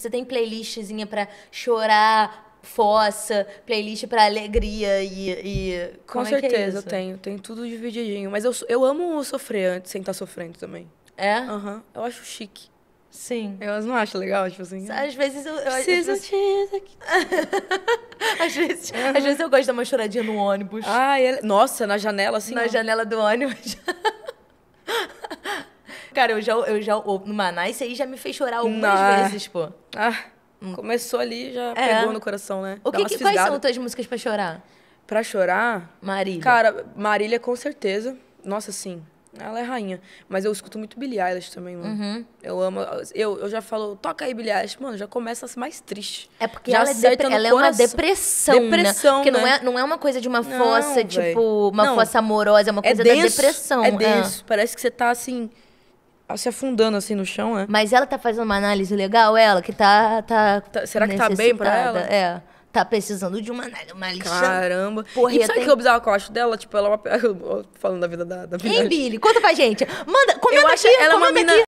Você tem playlistzinha para chorar, fossa, playlist para alegria e. e... Com é é certeza é eu tenho, tenho tudo divididinho. Mas eu, eu amo sofrer antes, sem estar tá sofrendo também. É? Aham. Uhum. Eu acho chique. Sim. Eu não acho legal, tipo assim. Às vezes eu. eu preciso às vezes... aqui. às, vezes, uhum. às vezes eu gosto de dar uma choradinha no ônibus. Ai. É, nossa, na janela, assim. Na janela do ônibus. Cara, eu já, eu já, no Maná, isso aí já me fez chorar algumas vezes, pô. Ah, hum. começou ali, já é. pegou no coração, né? O que, que quais são tuas músicas pra chorar? Pra chorar? Marília. Cara, Marília com certeza. Nossa, sim. Ela é rainha. Mas eu escuto muito Billie Eilish também, mano. Uhum. Eu amo. Eu, eu já falo, toca aí Billie Eilish. Mano, já começa mais triste. É porque já ela, é, depre ela é uma depressão. Depressão. Né? Porque né? Não, é, não é uma coisa de uma fossa, não, tipo, uma não. fossa amorosa, é uma é coisa é denso, da depressão. É ah. denso. É. Parece que você tá assim se afundando assim no chão, né? Mas ela tá fazendo uma análise legal, ela que tá. tá, tá será que tá bem pra ela? É. Tá precisando de uma, uma Caramba. Porra, e sabe tem... que eu observo que eu acho dela? Tipo, ela é uma. Falando da vida da, da vida. Hein, Billy? Conta pra gente. Manda, comenta eu acho aqui, ela é comenta é mina... aqui.